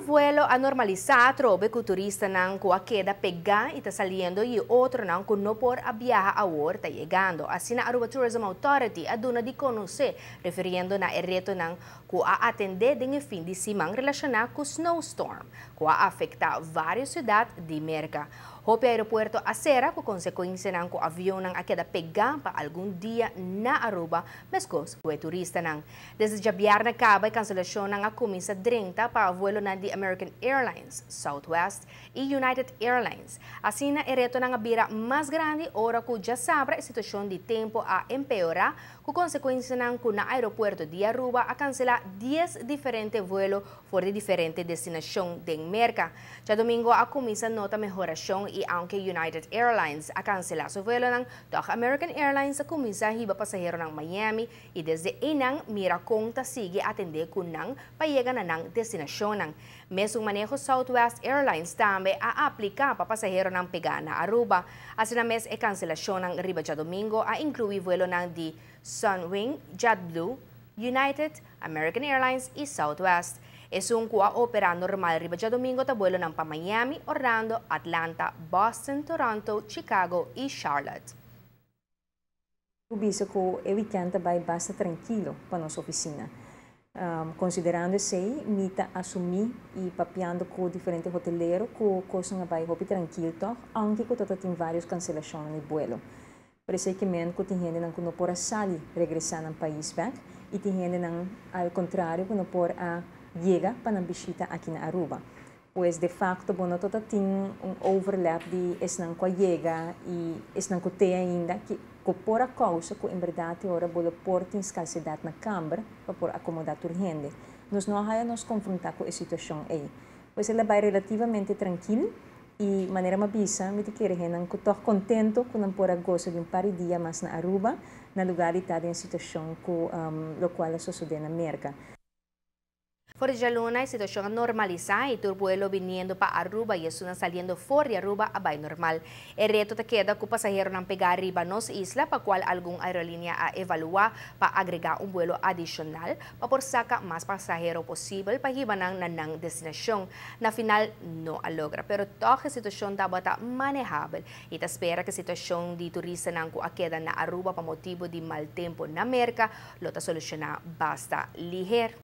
vuelo a normalizar trobe que turista não a queda pegar y está saliendo y otro que por a viaja a war está llegando. Así, a Aruba Tourism Authority aduna de conocer, refiriendo na reto não que a atender de fin de semana relacionado snowstorm, que a varias ciudades de América. Hopi aeropuerto acera ko en ng ko avion ng akeda pegampa algún día na Aruba mescos ko e turista nang. Desde jabiar na kabay cancelación ng akumin sa 30 pa vuelo na di American Airlines, Southwest y United Airlines. na ereto ng abira mas grande ora ko ya sabra e situación de tempo a empeorar con consecuencia ng na aeropuerto di Aruba a cancela 10 diferentes vuelos for de diferentes destinos de merca. Ya domingo a Comisa nota y, i e angke United Airlines. A cancelazo vuelo ng Dock American Airlines sa kumisahi ba pasahero ng Miami i desde inang mira kung tasigi atende kun nang na ng destinasyon ng mesong maneho Southwest Airlines tambe a aplika pa pasahero ng Pegana Aruba. Asina mes e kanselasyon ng Riba ja Domingo a incluwi vuelo ng di Sunwing, JetBlue, United, American Airlines i Southwest. Es un opera normal ya domingo tabuelo nampa Miami, Orlando, Atlanta, Boston, Toronto, Chicago y Charlotte. Rubí que e weekend tabay basta tranquilo para nuestra oficina. Um, considerando ese mita y y papeando con diferentes hoteleiros, cosas coisa a bairro tranquilo, aunque con tota tem varios cancelaciones de vuelo. Parece que men que tem gente que não y regresar al país back, y tiene gente, contrario contrario, que não a llega para visita aqui na Aruba. Pues de facto, bueno, toda tem um overlap de esnanco llega e esnanco te ainda, que por causa que em verdade ora bolo porta escassidade na câmara para poder acomodar urgente. nos não haya nos confrontar com a situação aí. Pois ela vai relativamente tranquila e maneira mabisa, me te quer renan que tô contento com não por a de um par de dias mais na Aruba, na lugar de estar em situação com um, lo qual a sucede na América. Forja Luna es situación normalizada y vuelo viniendo para Aruba y es una saliendo fuera de Aruba a Bay Normal. El reto te queda que pasajeros no pegar arriba nos isla para cual alguna aerolínea a para agregar un vuelo adicional para por sacar más pasajeros posible para llegar a la destinación. Na final no logra, pero toda la situación está manejable y te espera que la situación de turistas que queda en Aruba por motivo de mal tiempo en América lo está soluciona basta ligero.